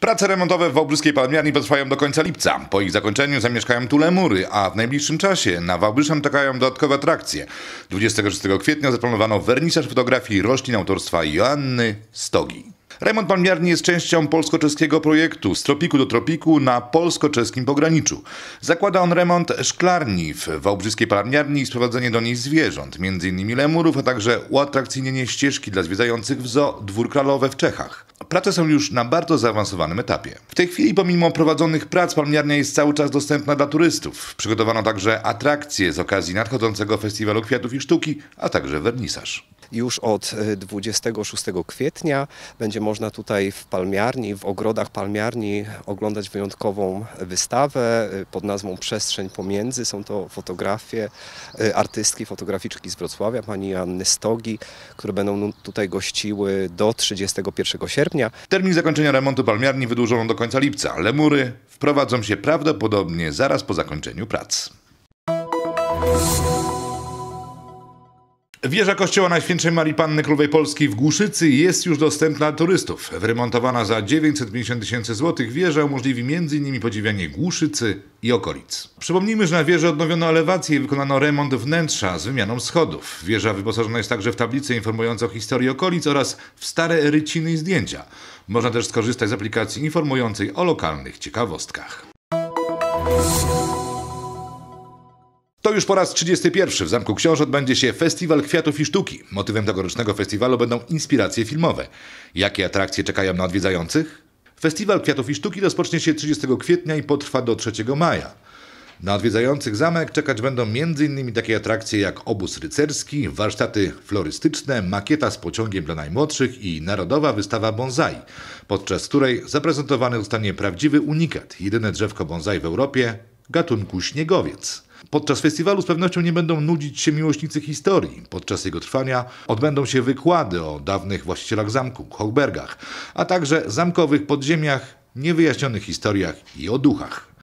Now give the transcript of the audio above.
Prace remontowe w Wałbrzyskiej Palmiarni potrwają do końca lipca. Po ich zakończeniu zamieszkają tu mury, a w najbliższym czasie na Wałbrzyszem czekają dodatkowe atrakcje. 26 kwietnia zaplanowano wernisaż fotografii roślin autorstwa Joanny Stogi. Remont Palmiarni jest częścią polsko-czeskiego projektu Z tropiku do tropiku na polsko-czeskim pograniczu. Zakłada on remont szklarni w Wałbrzyskiej Palmiarni i sprowadzenie do niej zwierząt, m.in. lemurów, a także uatrakcyjnienie ścieżki dla zwiedzających w zoo Dwór Kralowe w Czechach. Prace są już na bardzo zaawansowanym etapie. W tej chwili, pomimo prowadzonych prac, palmiarnia jest cały czas dostępna dla turystów. Przygotowano także atrakcje z okazji nadchodzącego Festiwalu Kwiatów i Sztuki, a także wernisaż. Już od 26 e, kwietnia będzie można tutaj w palmiarni, w ogrodach palmiarni oglądać wyjątkową wystawę e, pod nazwą Przestrzeń pomiędzy. Są to fotografie e, artystki, fotograficzki z Wrocławia, pani Anny Stogi, które będą tutaj gościły do 31 sierpnia. Termin zakończenia remontu palmiarni wydłużono do końca lipca. Lemury wprowadzą się prawdopodobnie zaraz po zakończeniu prac. Wieża kościoła Najświętszej Marii Panny Królowej Polskiej w Głuszycy jest już dostępna dla turystów. Wyremontowana za 950 tysięcy złotych wieża umożliwi m.in. podziwianie Głuszycy i okolic. Przypomnijmy, że na wieży odnowiono elewację i wykonano remont wnętrza z wymianą schodów. Wieża wyposażona jest także w tablice informujące o historii okolic oraz w stare ryciny i zdjęcia. Można też skorzystać z aplikacji informującej o lokalnych ciekawostkach. To już po raz 31 w Zamku Książ odbędzie się Festiwal Kwiatów i Sztuki. Motywem tegorocznego festiwalu będą inspiracje filmowe. Jakie atrakcje czekają na odwiedzających? Festiwal Kwiatów i Sztuki rozpocznie się 30 kwietnia i potrwa do 3 maja. Na odwiedzających zamek czekać będą m.in. takie atrakcje jak obóz rycerski, warsztaty florystyczne, makieta z pociągiem dla najmłodszych i narodowa wystawa bonsai, podczas której zaprezentowany zostanie prawdziwy unikat, jedyne drzewko bonsai w Europie, gatunku śniegowiec. Podczas festiwalu z pewnością nie będą nudzić się miłośnicy historii. Podczas jego trwania odbędą się wykłady o dawnych właścicielach zamku, Hochbergach, a także zamkowych podziemiach, niewyjaśnionych historiach i o duchach.